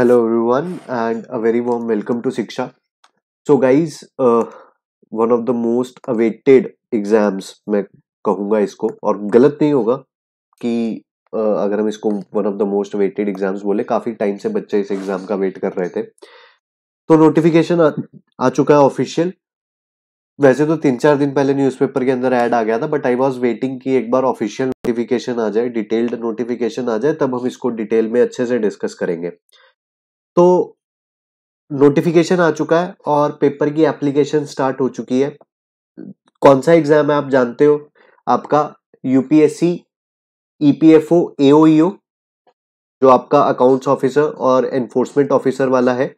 Hello everyone and a very warm welcome to Shiksha so guys one of the most awaited exams मैं कहूँगा इसको और गलत नहीं होगा कि uh, अगर हम इसको one of the most awaited exams बोले काफ़ी टाइम से बच्चे इस एग्ज़ाम का वेट कर रहे थे तो नोटिफिकेशन आ, आ चुका है ऑफिशियल वैसे तो तीन चार दिन पहले न्यूज़पेपर के अंदर ऐड आ गया था बट आई वाज वेटिंग कि एक बार ऑफिशियल नोटिफिकेशन आ जाए डिटेल्ड नोटिफिकेशन आ जाए तब हम इसको डिटेल में अच्छे से डिस्कस करेंगे तो नोटिफिकेशन आ चुका है और पेपर की एप्लीकेशन स्टार्ट हो चुकी है कौन सा एग्जाम है आप जानते हो आपका यूपीएससी ईपीएफओ एओईओ जो आपका अकाउंट्स ऑफिसर और एनफोर्समेंट ऑफिसर वाला है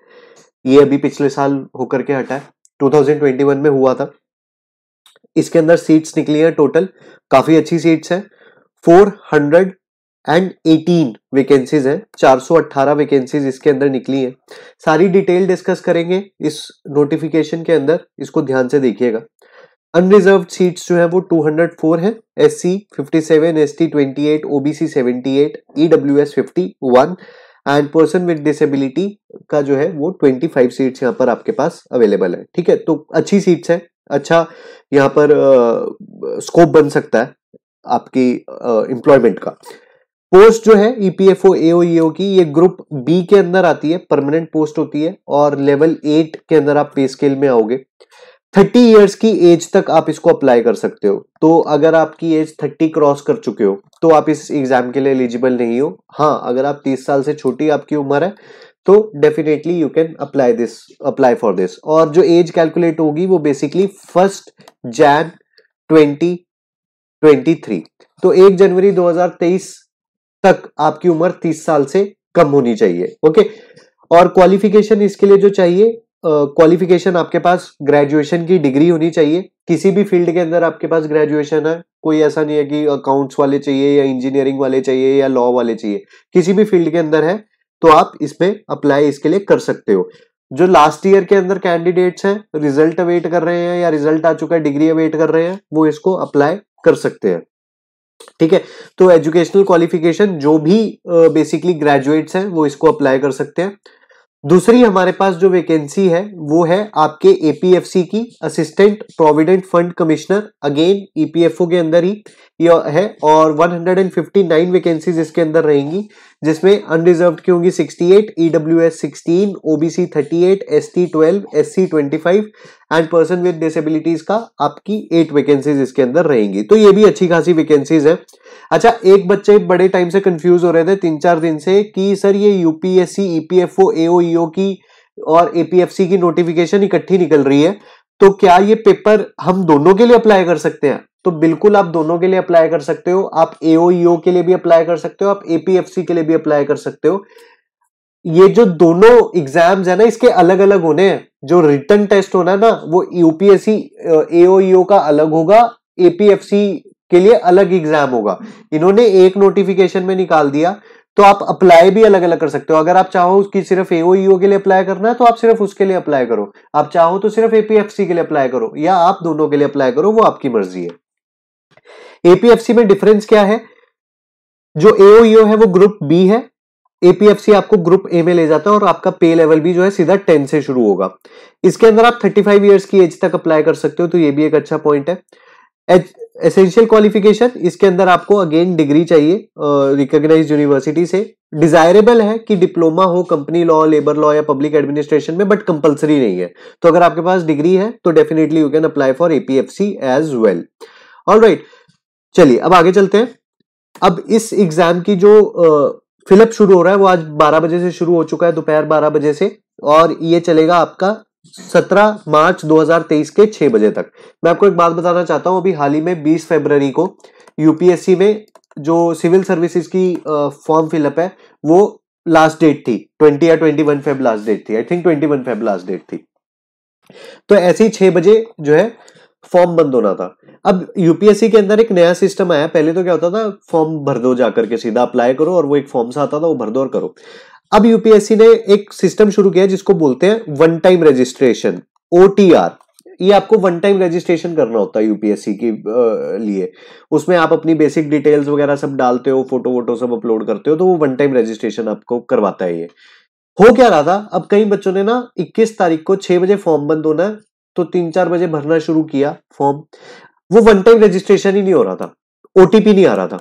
ये अभी पिछले साल होकर के हटा है 2021 में हुआ था इसके अंदर सीट्स निकली हैं टोटल काफ़ी अच्छी सीट्स हैं हंड्रेड एंड 18 वैकेंसीज सौ 418 वैकेंसीज इसके अंदर निकली हैं सारी डिटेल डिस्कस करेंगे इस नोटिफिकेशन के अंदर इसको ध्यान से देखिएगा अनरिजर्व सीट्स जो है वो 204 है S C fifty seven S T twenty eight seventy eight E W S fifty one and person with disability का जो है वो 25 सीट्स यहाँ पर आपके पास अवेलेबल है ठीक है तो अच्छी सीट्स है अच्छा यहाँ पर स्कोप बन सकता है आपकी एम्प्लॉयमेंट का पोस्ट जो है ईपीएफओ e एओईओ e की ये ग्रुप बी के अंदर आती है परमानेंट पोस्ट होती है और लेवल एट के अंदर आप पे स्केल में आओगे थर्टी इयर्स की एज तक आप इसको अप्लाई कर सकते हो तो अगर आपकी एज थर्टी क्रॉस कर चुके हो तो आप इस एग्जाम के लिए एलिजिबल नहीं हो हाँ अगर आप तीस साल से छोटी आपकी उम्र है तो definitely you can apply this apply for this और जो एज कैलकुलेट होगी वो basically first Jan twenty twenty three तो एक जनवरी दो हजार तेईस तक आपकी उम्र तीस साल से कम होनी चाहिए ओके और क्वालिफिकेशन इसके लिए जो चाहिए क्वालिफिकेशन uh, आपके पास ग्रेजुएशन की डिग्री होनी चाहिए किसी भी फील्ड के अंदर आपके पास ग्रेजुएशन है कोई ऐसा नहीं है कि अकाउंट्स वाले चाहिए या इंजीनियरिंग वाले चाहिए या लॉ वाले चाहिए किसी भी फील्ड के अंदर है तो आप इसमें अप्लाई इसके लिए कर सकते हो जो लास्ट ईयर के अंदर कैंडिडेट्स हैं रिजल्ट अवेट कर रहे हैं या रिजल्ट आ चुका है डिग्री अवेट कर रहे हैं वो इसको अप्लाई कर सकते हैं ठीक है तो एजुकेशनल क्वालिफिकेशन जो भी बेसिकली ग्रेजुएट्स हैं वो इसको अप्लाई कर सकते हैं दूसरी हमारे पास जो वैकेंसी है वो है आपके एपीएफसी की assistant provident fund commissioner again EPFO के अंदर ही है और 159 वैकेंसीज इसके अंदर रहेंगी जिसमें अनरिजर्व की होंगी 68, EWS 16, OBC 38, ST 12, SC 25 and person with disabilities का आपकी एट वैकेंसीज इसके अंदर रहेंगी तो ये भी अच्छी खासी वैकेंसीज है अच्छा एक बच्चे बड़े टाइम से कंफ्यूज हो रहे थे तीन चार दिन से कि सर ये यूपीएससी ईपीएफओ एओईओ की और एपीएफसी की नोटिफिकेशन इकट्ठी निकल रही है तो क्या ये पेपर हम दोनों के लिए अप्लाई कर सकते हैं तो बिल्कुल आप दोनों के लिए अप्लाई कर सकते हो आप एओईओ e के लिए भी अप्लाई कर सकते हो आप एपीएफसी के लिए भी अप्लाई कर सकते हो ये जो दोनों एग्जाम्स है ना इसके अलग अलग होने हैं जो रिटर्न टेस्ट होना है ना वो यूपीएससी एओईओ e का अलग होगा एपीएफसी के लिए अलग एग्जाम होगा इन्होंने एक नोटिफिकेशन में निकाल दिया तो आप अप्लाई भी अलग अलग कर सकते हो अगर आप चाहो उसकी सिर्फ एओईओ e के लिए अप्लाई करना है तो आप सिर्फ उसके लिए अप्लाई करो आप चाहो तो सिर्फ एपीएफसी के लिए अप्लाई करो या आप दोनों के लिए अप्लाई करो वो आपकी मर्जी है एपीएफसी में डिफरेंस क्या है जो एओईओ e है वो ग्रुप बी है एपीएफसी आपको ग्रुप ए में ले जाता है और आपका पे लेवल भी जो है सीधा टेन से शुरू होगा इसके अंदर आप थर्टी फाइव ईयर्स की एज तक अप्लाई कर सकते हो तो ये भी एक अच्छा पॉइंट है एसेंशियल क्वालिफिकेशन इसके अंदर आपको अगेन डिग्री चाहिए रिकॉग्नाइज यूनिवर्सिटी से डिजायरेबल है कि डिप्लोमा हो कंपनी लॉ लेबर लॉ या पब्लिक एडमिनिस्ट्रेशन में बट कंपलसरी नहीं है तो अगर आपके पास डिग्री है तो definitely you can apply for APFC as well all right चलिए अब आगे चलते हैं अब इस एग्जाम की जो फिलअप शुरू हो रहा है वो आज 12 बजे से शुरू हो चुका है दोपहर 12 बजे से और ये चलेगा आपका 17 मार्च 2023 के 6 बजे तक मैं आपको एक बात बताना चाहता हूँ अभी हाल ही में 20 फरवरी को यूपीएससी में जो सिविल सर्विसेज की फॉर्म फिलअप है वो लास्ट डेट थी 20 या 21 वन फेब लास्ट डेट थी I think 21 one Feb last date थी तो ऐसे ही छह बजे जो है फॉर्म बंद होना था अब यूपीएससी के अंदर एक नया सिस्टम आया पहले तो क्या होता था फॉर्म भर दो जाकर के सीधा अप्लाई करो और वो एक फॉर्म सा आता था वो भर दो और करो अब यूपीएससी ने एक सिस्टम शुरू किया जिसको बोलते हैं वन टाइम रजिस्ट्रेशन ओटीआर ये आपको वन टाइम रजिस्ट्रेशन करना होता है यूपीएससी के लिए उसमें आप अपनी बेसिक डिटेल्स वगैरह सब डालते हो फोटो वोटो सब अपलोड करते हो तो वो वन टाइम रजिस्ट्रेशन आपको करवाता है ये हो क्या रहा था अब कई बच्चों ने ना 21 तारीख को 6 बजे फॉर्म बंद होना है तो तीन चार बजे भरना शुरू किया फॉर्म वो वन टाइम रजिस्ट्रेशन ही नहीं हो रहा था ओटीपी नहीं आ रहा था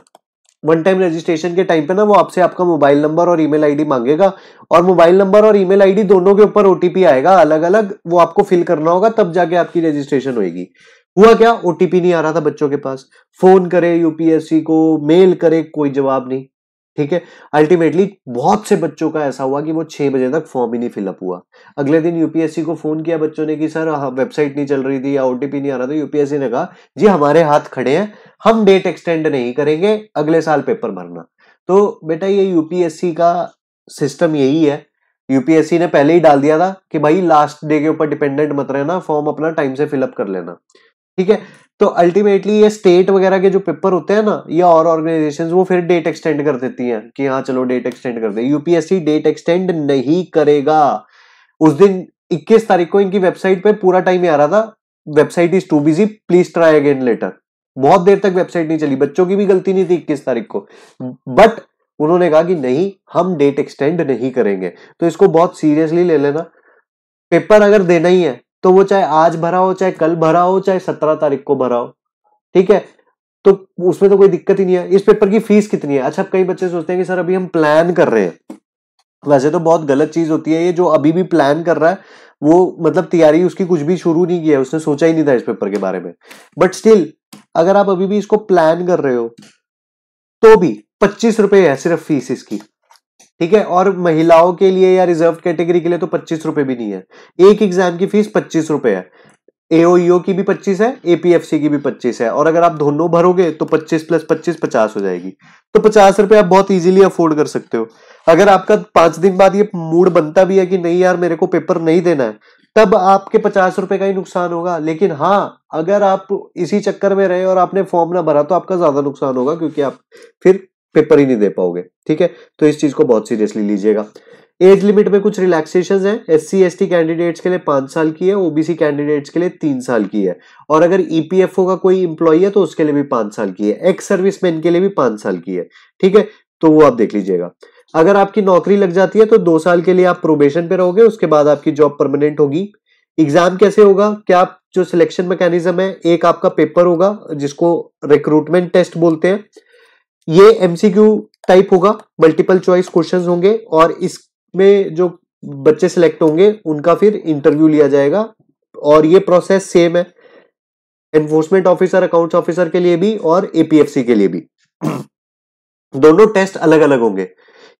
वन टाइम रजिस्ट्रेशन के टाइम पे ना वो आपसे आपका मोबाइल नंबर और ईमेल आईडी मांगेगा और मोबाइल नंबर और ईमेल आईडी दोनों के ऊपर ओटीपी आएगा अलग अलग वो आपको फिल करना होगा तब जाके आपकी रजिस्ट्रेशन होगी हुआ क्या ओटीपी नहीं आ रहा था बच्चों के पास फोन करे यूपीएससी को मेल करे कोई जवाब नहीं ठीक है अल्टीमेटली बहुत से बच्चों का ऐसा हुआ कि वो छह बजे तक फॉर्म ही नहीं फिलअप हुआ अगले दिन यूपीएससी को फोन किया बच्चों ने कि सर वेबसाइट नहीं चल रही थी या ओटीपी नहीं आ रहा था तो यूपीएससी ने कहा जी हमारे हाथ खड़े हैं हम डेट एक्सटेंड नहीं करेंगे अगले साल पेपर भरना तो बेटा ये यूपीएससी का सिस्टम यही है यूपीएससी ने पहले ही डाल दिया था कि भाई लास्ट डे के ऊपर डिपेंडेंट मत रहना फॉर्म अपना टाइम से फिलअप कर लेना ठीक है तो अल्टीमेटली ये स्टेट वगैरह के जो पेपर होते हैं ना या और ऑर्गेनाइजेशन वो फिर डेट एक्सटेंड कर देती हैं कि हाँ चलो डेट एक्सटेंड कर दे यूपीएससी डेट एक्सटेंड नहीं करेगा उस दिन 21 तारीख को इनकी वेबसाइट पे पूरा टाइम ही आ रहा था website is too busy please try again later बहुत देर तक वेबसाइट नहीं चली बच्चों की भी गलती नहीं थी इक्कीस तारीख को बट उन्होंने कहा कि नहीं हम डेट एक्सटेंड नहीं करेंगे तो इसको बहुत सीरियसली ले लेना पेपर अगर देना ही है तो वो चाहे आज भरा हो चाहे कल भरा हो चाहे सत्रह तारीख को भरा हो ठीक है तो उसमें तो कोई दिक्कत ही नहीं है इस पेपर की फीस कितनी है अच्छा कई बच्चे सोचते हैं कि सर अभी हम प्लान कर रहे हैं वैसे तो बहुत गलत चीज होती है ये जो अभी भी प्लान कर रहा है वो मतलब तैयारी उसकी कुछ भी शुरू नहीं किया है उसने सोचा ही नहीं था इस पेपर के बारे में बट स्टिल अगर आप अभी भी इसको प्लान कर रहे हो तो भी पच्चीस रुपए है सिर्फ फीस इसकी ठीक है और महिलाओं के लिए या रिजर्व कैटेगरी के लिए तो पच्चीस रुपए भी नहीं है एक एग्जाम की फीस पच्चीस रुपए है एओईओ e की भी पच्चीस है एपीएफसी की भी पच्चीस है और अगर आप दोनों भरोगे तो पच्चीस प्लस पच्चीस पचास हो जाएगी तो पचास रुपए आप बहुत इजीली अफोर्ड कर सकते हो अगर आपका पांच दिन बाद ये मूड बनता भी है कि नहीं यार मेरे को पेपर नहीं देना है तब आपके पचास रुपए का ही नुकसान होगा लेकिन हाँ अगर आप इसी चक्कर में रहे और आपने फॉर्म ना भरा तो आपका ज्यादा नुकसान होगा क्योंकि आप फिर पेपर ही नहीं दे पाओगे ठीक है तो इस चीज को बहुत सीरियसली लीजिएगा एज लिमिट में कुछ रिलैक्सेशन है एस सी कैंडिडेट्स के लिए पांच साल की है ओबीसी कैंडिडेट्स के लिए तीन साल की है और अगर ईपीएफओ e का कोई इंप्लॉय है तो उसके लिए भी पांच साल की है एक्स मैन के लिए भी पांच साल की है ठीक है तो वो आप देख लीजिएगा अगर आपकी नौकरी लग जाती है तो दो साल के लिए आप प्रोबेशन पे रहोगे उसके बाद आपकी जॉब परमानेंट होगी एग्जाम कैसे होगा क्या जो सिलेक्शन मैकेनिज्म है एक आपका पेपर होगा जिसको रिक्रूटमेंट टेस्ट बोलते हैं ये एमसीक्यू टाइप होगा मल्टीपल चॉइस क्वेश्चंस होंगे और इसमें जो बच्चे सिलेक्ट होंगे उनका फिर इंटरव्यू लिया जाएगा और ये प्रोसेस सेम है एनफोर्समेंट ऑफिसर अकाउंट्स ऑफिसर के लिए भी और एपीएफसी के लिए भी दोनों टेस्ट अलग अलग होंगे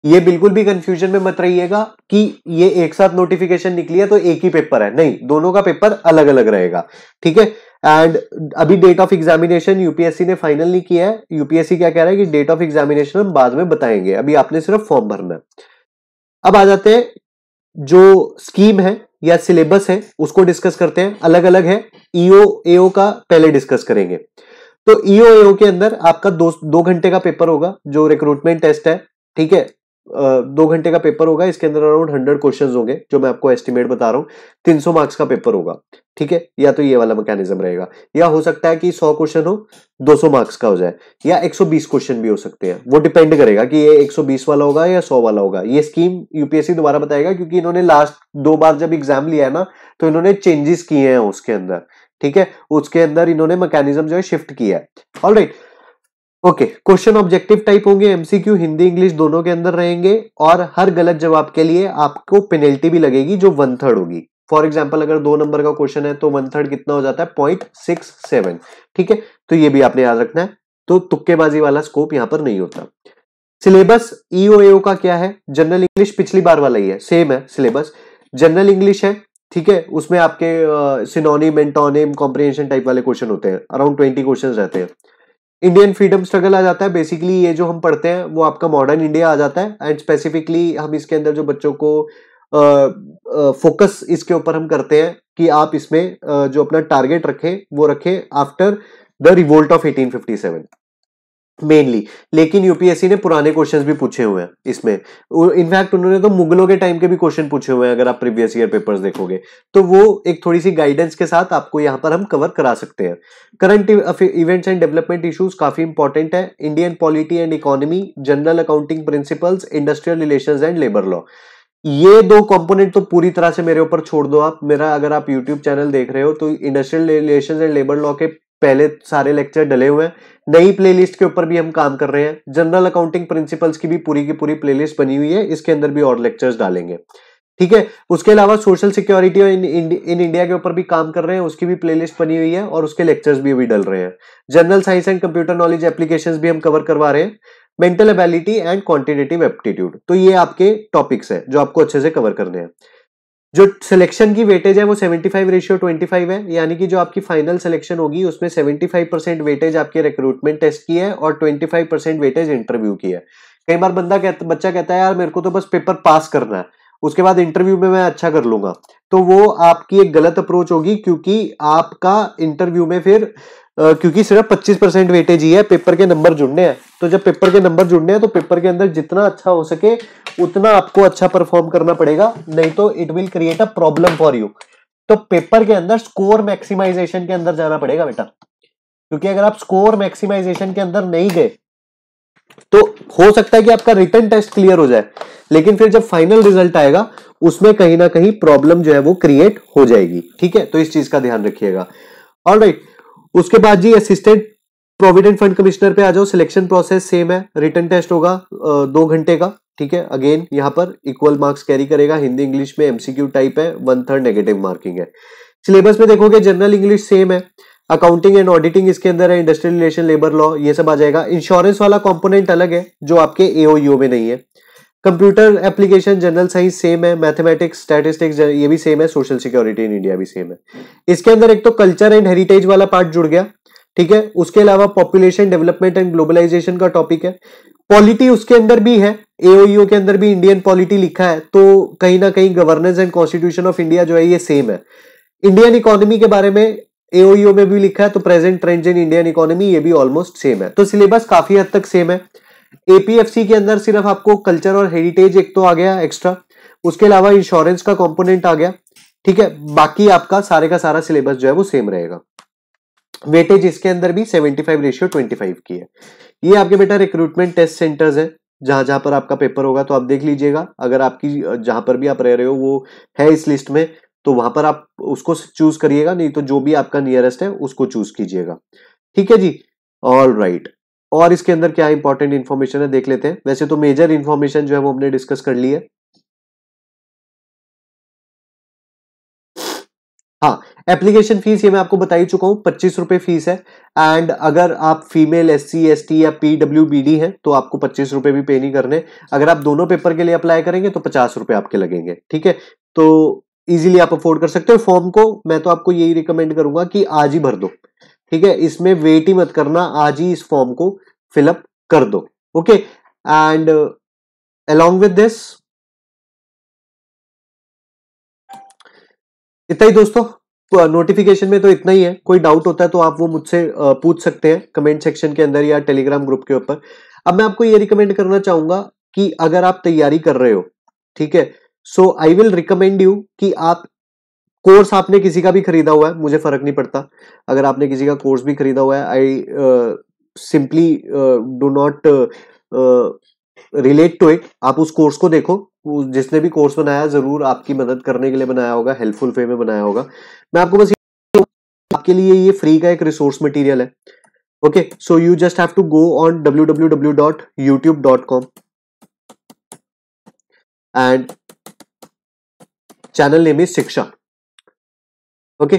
ये बिल्कुल भी कंफ्यूजन में मत रहिएगा कि ये एक साथ नोटिफिकेशन निकली है तो एक ही पेपर है नहीं दोनों का पेपर अलग अलग रहेगा ठीक है एंड अभी डेट ऑफ एग्जामिनेशन यूपीएससी ने फाइनल नहीं किया है यूपीएससी क्या कह रहा है कि डेट ऑफ एग्जामिनेशन हम बाद में बताएंगे अभी आपने सिर्फ फॉर्म भरना है अब आ जाते हैं जो स्कीम है या सिलेबस है उसको डिस्कस करते हैं अलग अलग है ईओ e एओ का पहले डिस्कस करेंगे तो ईओ e एओ के अंदर आपका दो दो घंटे का पेपर होगा जो रिक्रूटमेंट टेस्ट है ठीक है दो घंटे का पेपर होगा इसके अंदर अराउंड हंड्रेड क्वेश्चन होंगे जो मैं आपको एस्टिमेट बता रहा हूँ तीन सौ मार्क्स का पेपर होगा ठीक है या तो ये वाला मैकेनिज्म रहेगा या हो सकता है कि सौ क्वेश्चन हो दो सौ मार्क्स का हो जाए या एक सौ बीस क्वेश्चन भी हो सकते हैं वो डिपेंड करेगा कि ये एक सौ बीस वाला होगा या सौ वाला होगा ये स्कीम यूपीएससी दोबारा बताएगा क्योंकि इन्होंने लास्ट दो बार जब एग्जाम लिया है ना तो इन्होंने चेंजेस किए हैं उसके अंदर ठीक है उसके अंदर इन्होंने मैकेनिज्म जो है शिफ्ट किया है all right right. Okay question objective type होंगे एमसीक्यू हिंदी इंग्लिश दोनों के अंदर रहेंगे और हर गलत जवाब के लिए आपको पेनल्टी भी लगेगी जो वन थर्ड होगी फॉर एग्जाम्पल अगर दो नंबर का क्वेश्चन है तो वन थर्ड कितना हो जाता है पॉइंट सिक्स सेवन ठीक है तो ये भी आपने याद रखना है तो तुक्केबाजी वाला स्कोप यहां पर नहीं होता सिलेबस ईओएओ e का क्या है जनरल इंग्लिश पिछली बार वाला ही है सेम है सिलेबस जनरल इंग्लिश है ठीक है उसमें आपके सिनोनिम एंटोनिम कॉम्प्रिहेंशन टाइप वाले क्वेश्चन होते हैं अराउंड ट्वेंटी क्वेश्चन रहते हैं इंडियन फ्रीडम स्ट्रगल आ जाता है बेसिकली ये जो हम पढ़ते हैं वो आपका मॉडर्न इंडिया आ जाता है एंड स्पेसिफिकली हम इसके अंदर जो बच्चों को फोकस uh, uh, इसके ऊपर हम करते हैं कि आप इसमें uh, जो अपना टारगेट रखें वो रखें after the revolt of 1857 mainly लेकिन यूपीएससी ने पुराने क्वेश्चंस भी पूछे हुए हैं इसमें इनफैक्ट उन्होंने तो मुगलों के टाइम के भी क्वेश्चन पूछे हुए हैं अगर आप प्रीवियस ईयर पेपर्स देखोगे तो वो एक थोड़ी सी गाइडेंस के साथ आपको यहाँ पर हम कवर करा सकते हैं current events and development issues काफी इंपॉर्टेंट है Indian polity and economy general accounting principles industrial relation and labour law ये दो कंपोनेंट तो पूरी तरह से मेरे ऊपर छोड़ दो आप मेरा अगर आप यूट्यूब चैनल देख रहे हो तो industrial relation and labour law के पहले सारे लेक्चर डले हुए हैं नई प्लेलिस्ट के ऊपर भी हम काम कर रहे हैं जनरल अकाउंटिंग प्रिंसिपल्स की भी पूरी की पूरी प्लेलिस्ट बनी हुई है इसके अंदर भी और लेक्चर्स डालेंगे ठीक है उसके अलावा social security in, in, in India के ऊपर भी काम कर रहे हैं उसकी भी प्लेलिस्ट बनी हुई है और उसके लेक्चर्स भी अभी डल रहे हैं general science and computer knowledge application भी हम कवर करवा रहे हैं mental ability and quantitative aptitude तो ये आपके टॉपिक्स है जो आपको अच्छे से कवर करने हैं जो सिलेक्शन की वेटेज है वो 75 रेशियो ट्वेंटी है यानी कि जो आपकी फाइनल सिलेक्शन होगी उसमें 75 परसेंट वेटेज आपके रिक्रूटमेंट टेस्ट की है और 25 परसेंट वेटेज इंटरव्यू की है कई बार बंदा कहता बच्चा कहता है यार मेरे को तो बस पेपर पास करना है उसके बाद इंटरव्यू में मैं अच्छा कर लूंगा तो वो आपकी एक गलत अप्रोच होगी क्योंकि आपका इंटरव्यू में फिर Uh, क्योंकि सिर्फ 25 परसेंट वेटेज ही है पेपर के नंबर जुड़ने हैं तो जब पेपर के नंबर जुड़ने हैं तो पेपर के अंदर जितना अच्छा हो सके उतना आपको अच्छा परफॉर्म करना पड़ेगा नहीं तो it will create a problem for you तो पेपर के अंदर स्कोर मैक्सिमाइजेशन के अंदर जाना पड़ेगा बेटा क्योंकि अगर आप स्कोर मैक्सिमाइजेशन के अंदर नहीं गए तो हो सकता है कि आपका रिटर्न टेस्ट क्लियर हो जाए लेकिन फिर जब फाइनल रिजल्ट आएगा उसमें कहीं ना कहीं प्रॉब्लम जो है वो क्रिएट हो जाएगी ठीक है तो इस चीज का ध्यान रखिएगा और राइट उसके बाद जी असिस्टेंट प्रोविडेंट फंड कमिश्नर पे आ जाओ सिलेक्शन प्रोसेस सेम है रिटर्न टेस्ट होगा दो घंटे का ठीक है अगेन यहाँ पर इक्वल मार्क्स कैरी करेगा हिंदी इंग्लिश में एमसीक्यू टाइप है वन थर्ड नेगेटिव मार्किंग है सिलेबस में देखोगे जनरल इंग्लिश सेम है अकाउंटिंग एंड ऑडिटिंग इसके अंदर है इंडस्ट्रियल रिलेशन लेबर लॉ ये सब आ जाएगा इंश्योरेंस वाला कॉम्पोनेंट अलग है जो आपके एओयू में नहीं है computer application general science same है मैथमेटिक्स स्टैटिस्टिक्स ये भी सेम है सोशल सिक्योरिटी इन इंडिया भी सेम है इसके अंदर एक तो कल्चर एंड हेरिटेज वाला पार्ट जुड़ गया ठीक है उसके अलावा पॉपुलेशन डेवलपमेंट एंड ग्लोबलाइजेशन का टॉपिक है पॉलिटी उसके अंदर भी है एओ e के अंदर भी इंडियन पॉलिटी लिखा है तो कहीं ना कहीं governance and constitution of India जो है ये सेम है इंडियन इकोनॉमी के बारे में एओयू e में भी लिखा है तो present trend in Indian economy ये भी ऑलमोस्ट सेम है तो सिलेबस काफी हद तक सेम है एपीएफसी के अंदर सिर्फ आपको कल्चर और हेरिटेज एक तो आ गया एक्स्ट्रा उसके अलावा इंश्योरेंस का कॉम्पोनेंट आ गया ठीक है बाकी आपका सारे का सारा सिलेबस जो है वो सेम रहेगा वेटेज इसके अंदर भी seventy five ratio twenty five की है ये आपके बेटा रिक्रूटमेंट टेस्ट सेंटर्स है जहां जहां पर आपका पेपर होगा तो आप देख लीजिएगा अगर आपकी जहां पर भी आप रह रहे हो वो है इस लिस्ट में तो वहां पर आप उसको चूज करिएगा नहीं तो जो भी आपका नियरेस्ट है उसको चूज कीजिएगा ठीक है जी ऑल राइट right. और इसके अंदर क्या इंपॉर्टेंट इन्फॉर्मेशन है देख लेते हैं वैसे तो मेजर इन्फॉर्मेशन जो है वो हमने डिस्कस कर ली है हाँ एप्लीकेशन फीस ये मैं आपको बताई चुका हूँ पच्चीस रुपए फीस है एंड अगर आप female S C S T या पी डब्ल्यू बी डी है तो आपको पच्चीस रुपए भी पे नहीं करने अगर आप दोनों पेपर के लिए अप्लाई करेंगे तो पचास रुपए आपके लगेंगे ठीक है तो इजीली आप अफोर्ड कर सकते हो फॉर्म को मैं तो आपको यही रिकमेंड करूंगा कि आज ही भर दो ठीक है इसमें वेट ही मत करना आज ही इस फॉर्म को फिलअप कर दो okay and along with this इतना ही दोस्तों नोटिफिकेशन तो, में तो इतना ही है कोई डाउट होता है तो आप वो मुझसे पूछ सकते हैं कमेंट सेक्शन के अंदर या टेलीग्राम ग्रुप के ऊपर अब मैं आपको ये रिकमेंड करना चाहूंगा कि अगर आप तैयारी कर रहे हो ठीक है so I will recommend you कि आप कोर्स आपने किसी का भी खरीदा हुआ है मुझे फर्क नहीं पड़ता अगर आपने किसी का कोर्स भी खरीदा हुआ है I simply do not relate to it आप उस कोर्स को देखो जिसने भी कोर्स बनाया जरूर आपकी मदद करने के लिए बनाया होगा हेल्पफुल वे में बनाया होगा मैं आपको बस आपके लिए ये फ्री का एक रिसोर्स मटेरियल है okay so you just have to go on www.youtube.com and channel name is Shiksha okay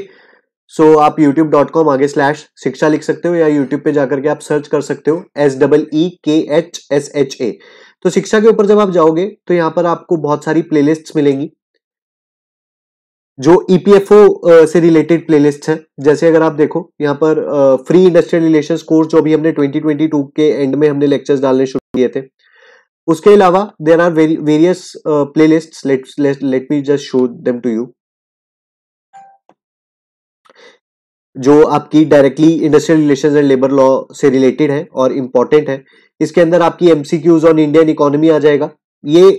so आप youtube.com आगे स्लैश शिक्षा लिख सकते हो या यूट्यूब पे जाकर के आप सर्च कर सकते हो एस डबल ई के एच एस एच ए तो शिक्षा के ऊपर जब आप जाओगे तो यहाँ पर आपको बहुत सारी प्लेलिस्ट्स मिलेंगी जो ईपीएफओ e से रिलेटेड प्लेलिस्ट है जैसे अगर आप देखो यहाँ पर फ्री इंडस्ट्रियल रिलेशन कोर्स जो भी हमने 2022 के एंड में हमने लेक्चर्स डालने शुरू किए थे उसके अलावा there are various playlist let me just show them to you जो आपकी directly industrial relation and labour law से रिलेटेड है और इम्पॉर्टेंट है इसके अंदर आपकी एमसीक्यूज ऑन इंडियन इकोनॉमी आ जाएगा ये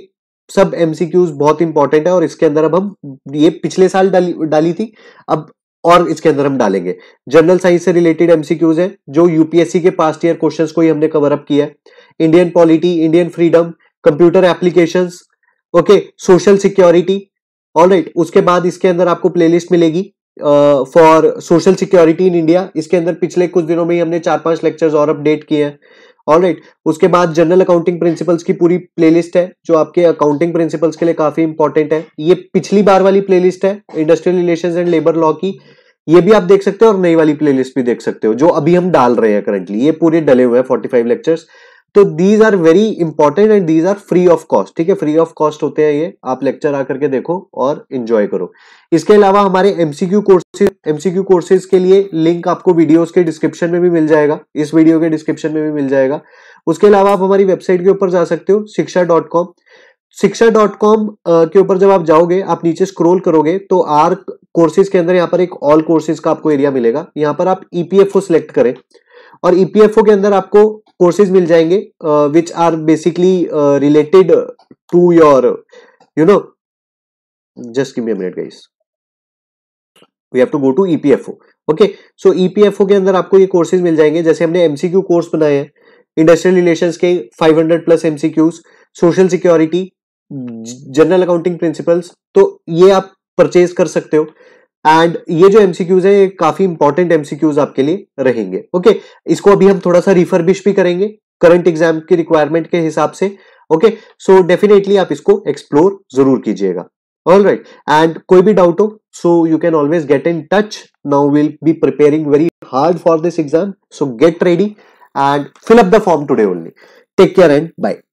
सब एमसीक्यूज बहुत इंपॉर्टेंट है और इसके अंदर अब हम ये पिछले साल डाली डाली थी अब और इसके अंदर हम डालेंगे जनरल साइंस से रिलेटेड एमसीक्यूज है जो यूपीएससी के पास्ट ईयर क्वेश्चंस को ही हमने कवर अप किया Indian polity Indian freedom computer application okay social security all right उसके बाद इसके अंदर आपको प्लेलिस्ट मिलेगी for social security in India इसके अंदर पिछले कुछ दिनों में ही हमने चार पांच लेक्चर्स और अपडेट किए हैं ऑल right. उसके बाद जनरल अकाउंटिंग प्रिंसिपल्स की पूरी प्लेलिस्ट है जो आपके अकाउंटिंग प्रिंसिपल्स के लिए काफी इंपॉर्टेंट है ये पिछली बार वाली प्लेलिस्ट है industrial relations and labour law की ये भी आप देख सकते हो और नई वाली प्लेलिस्ट भी देख सकते हो जो अभी हम डाल रहे हैं करंटली ये पूरे डले हुए हैं फोर्टी फाइव लेक्चर्स तो these are very important and these are free of cost ठीक है फ्री ऑफ कॉस्ट होते हैं ये आप लेक्चर आकर के देखो और इंजॉय करो इसके अलावा हमारे एमसीक्यू कोर्सेज एमसीक्यू कोर्सेज के लिए लिंक आपको वीडियोस के डिस्क्रिप्शन में भी मिल जाएगा इस वीडियो के डिस्क्रिप्शन में भी मिल जाएगा उसके अलावा आप हमारी वेबसाइट के ऊपर जा सकते हो Shiksha dot com Shiksha dot com के ऊपर जब आप जाओगे आप नीचे स्क्रॉल करोगे तो आर कोर्सेज के अंदर यहाँ पर एक ऑल कोर्सेज का आपको एरिया मिलेगा यहाँ पर आप ईपीएफओ e सिलेक्ट करें और ईपीएफओ e के अंदर आपको कोर्सेज मिल जाएंगे which are basically related to your you know just know just give me a we have to go to EPFO okay so EPFO के अंदर आपको ये कोर्सेज मिल जाएंगे जैसे हमने एमसीक्यू कोर्स बनाए हैं इंडस्ट्रियल रिलेशन के 500 plus MCQs social security general accounting principles तो ये आप परचेज कर सकते हो एंड ये जो एमसीक्यूज है ये काफी इंपॉर्टेंट एमसीक्यूज आपके लिए रहेंगे ओके okay? इसको अभी हम थोड़ा सा रिफरबिश भी करेंगे करंट एग्जाम के रिक्वायरमेंट के हिसाब से ओके सो डेफिनेटली आप इसको एक्सप्लोर जरूर कीजिएगा ऑल राइट एंड कोई भी डाउट हो so you can always get in touch now will be preparing very hard for this exam so get ready and fill up the form today only take care and bye